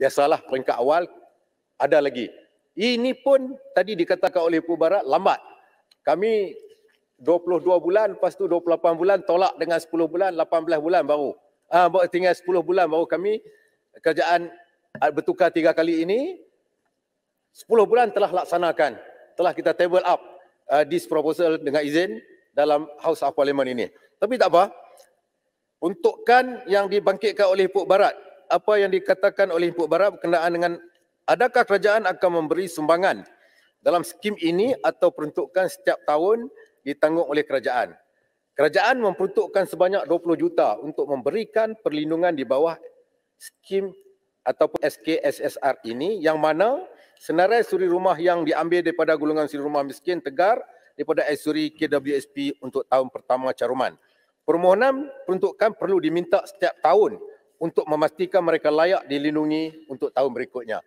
biasalah peringkat awal ada lagi. Ini pun tadi dikatakan oleh Pu Barat lambat. Kami 22 bulan lepas tu 28 bulan tolak dengan 10 bulan 18 bulan baru. Ah ha, tinggal 10 bulan baru kami kerajaan ah, bertukar tiga kali ini 10 bulan telah laksanakan. Telah kita table up uh, this proposal dengan izin dalam House of Parliament ini. Tapi tak apa. Untukkan yang dibangkitkan oleh Puk Barat apa yang dikatakan oleh Puan Barat berkenaan dengan adakah kerajaan akan memberi sumbangan dalam skim ini atau peruntukan setiap tahun ditanggung oleh kerajaan. Kerajaan memperuntukkan sebanyak 20 juta untuk memberikan perlindungan di bawah skim ataupun SKSSR ini yang mana senarai suri rumah yang diambil daripada golongan suri rumah miskin tegar daripada suri KWSP untuk tahun pertama caruman. Permohonan peruntukan perlu diminta setiap tahun untuk memastikan mereka layak dilindungi untuk tahun berikutnya.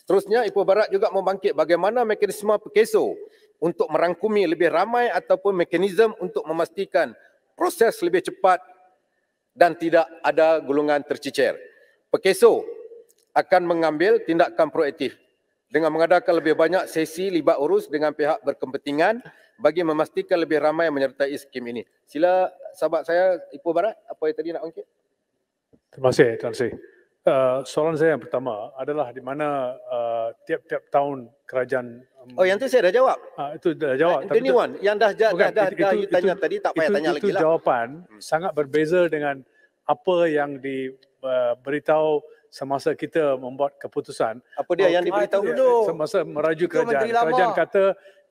Seterusnya, Ipoh Barat juga membangkit bagaimana mekanisme PKSO untuk merangkumi lebih ramai ataupun mekanisme untuk memastikan proses lebih cepat dan tidak ada gulungan tercicir. PKSO akan mengambil tindakan proaktif dengan mengadakan lebih banyak sesi libat urus dengan pihak berkepentingan bagi memastikan lebih ramai menyertai skim ini. Sila sahabat saya Ipoh Barat, apa yang tadi nak ungkit? Terima kasih Tuan Sri. Uh, soalan saya yang pertama adalah di mana uh, tiap-tiap tahun kerajaan um, Oh yang tu saya dah jawab. Uh, itu dah jawab. Uh, tapi one. yang dah dah bukan, dah, itu, dah itu, tadi tak payah itu, tanya itu, lagi itu lah. jawapan hmm. sangat berbeza dengan apa yang diberitahu uh, semasa kita membuat keputusan. Apa dia oh, yang diberitahu dulu? Semasa merajuk kerajaan. Kerajaan kata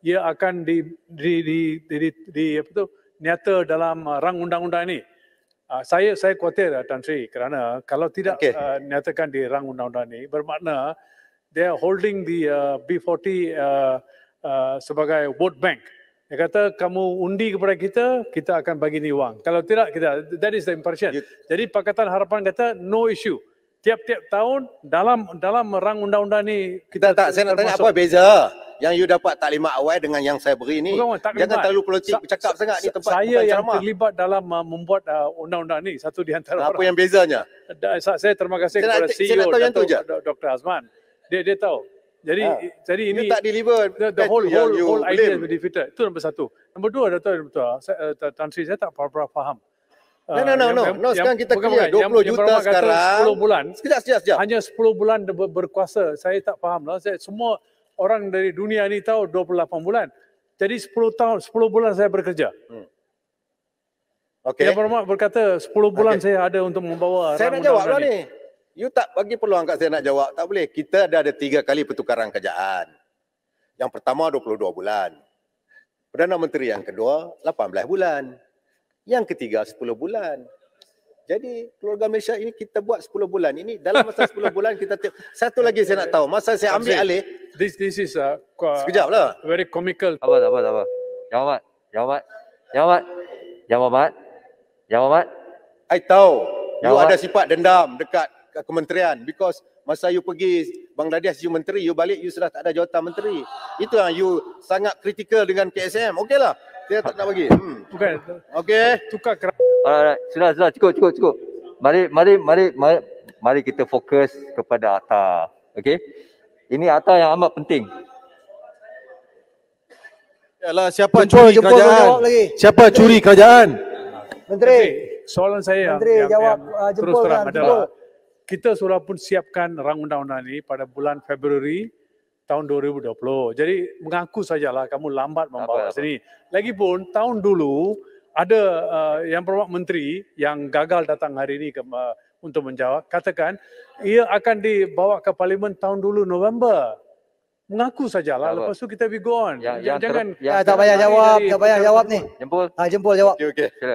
ia akan di di di di, di, di apa tu? Nyata dalam rang undang-undang ini. Uh, saya saya khawatir uh, ah, Tan Sri kerana kalau tidak okay. uh, ah, nyatakan di rang undang-undang ini bermakna they are holding the uh, B40 uh, uh, sebagai vote bank. Dia kata kamu undi kepada kita, kita akan bagi ni wang. Kalau tidak kita that is the impression. You, Jadi Pakatan Harapan kata no issue. Tiap-tiap tahun dalam dalam rang undang-undang ini kita, kita tak saya nak tanya apa beza yang you dapat taklimat awal dengan yang saya beri ni jangan terlalu politik bercakap sangat ni tempat saya yang ceramah. terlibat dalam uh, membuat uh, undang-undang ni satu di antara apa orang. yang bezanya da, saya terima kasih saya kepada e saya CEO Dato, Dr Azman dia dia tahu jadi ha. jadi ini you tak deliver the, the whole whole, whole idea blame. is defeated itu nombor satu nombor dua Dato betul saya, uh, Tan saya tak berapa faham No, no, uh, no, yang, no. no sekarang kita clear. 20 yang, juta yang sekarang. 10 bulan. Sekejap, sekejap, sekejap. Hanya 10 bulan berkuasa. Saya tak faham lah. Saya, semua orang dari dunia ini tahu 28 bulan. Jadi 10 tahun 10 bulan saya bekerja. Hmm. Okey. Yang bermak berkata 10 bulan okay. saya ada untuk membawa Saya nak jawab lah ni. You tak bagi peluang kat saya nak jawab. Tak boleh. Kita ada ada tiga kali pertukaran kerjaan. Yang pertama 22 bulan. Perdana Menteri yang kedua 18 bulan. Yang ketiga 10 bulan. Jadi keluarga Malaysia ini kita buat 10 bulan. Ini dalam masa 10 bulan kita satu lagi saya nak tahu. Masa saya ambil alih. This this is uh, a Sekejap lah. Very comical. Apa apa apa. Jawab. Jawab. Jawab. Jawab. Jawab. I tahu. Jawab. ada sifat dendam dekat kementerian because masa you pergi Bangladesh you menteri you balik you sudah tak ada jawatan menteri. Itu yang you sangat kritikal dengan KSM. Okeylah. dia tak nak bagi. Hmm. Bukan. Okey. Tukar kerana. Alright, sudah, sudah. Cukup, cukup, cukup. Mari, mari, mari, mari, mari kita fokus kepada Atta. Okay. Ini Atta yang amat penting. Yalah, siapa jumpa, curi jumpa, kerajaan? Lagi. Siapa Menteri. curi kerajaan? Menteri. Soalan saya Menteri, yang, jawab, yang uh, terus terang kan, adalah jumpa. kita sudah pun siapkan rang undang-undang ini pada bulan Februari tahun 2020. Jadi mengaku sajalah kamu lambat membawa apa, sini. Lagipun tahun dulu ada uh, yang berhormat menteri yang gagal datang hari ini ke, uh, untuk menjawab katakan ia akan dibawa ke parlimen tahun dulu November mengaku sajalah ya, lepas tu kita be gone ya, jangan ter- ya, ah, tak payah jawab tak payah jawab ni jempol ha, ah, jempol jawab okey okey